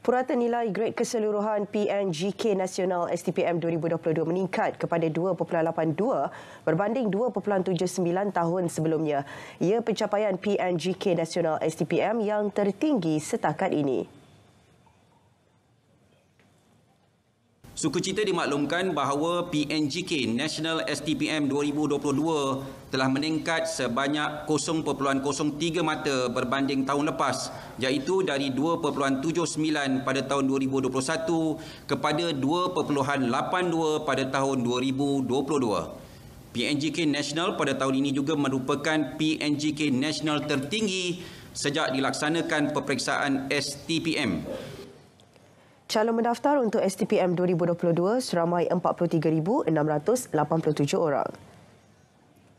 Purata nilai grade keseluruhan PNGK Nasional STPM 2022 meningkat kepada 2.82 berbanding 2.79 tahun sebelumnya. Ia pencapaian PNGK Nasional STPM yang tertinggi setakat ini. Suku Sukucita dimaklumkan bahawa PNGK National STPM 2022 telah meningkat sebanyak 0.03 mata berbanding tahun lepas iaitu dari 2.79 pada tahun 2021 kepada 2.82 pada tahun 2022. PNGK National pada tahun ini juga merupakan PNGK National tertinggi sejak dilaksanakan peperiksaan STPM calon mendaftar untuk STPM 2022 seramai 43,687 orang.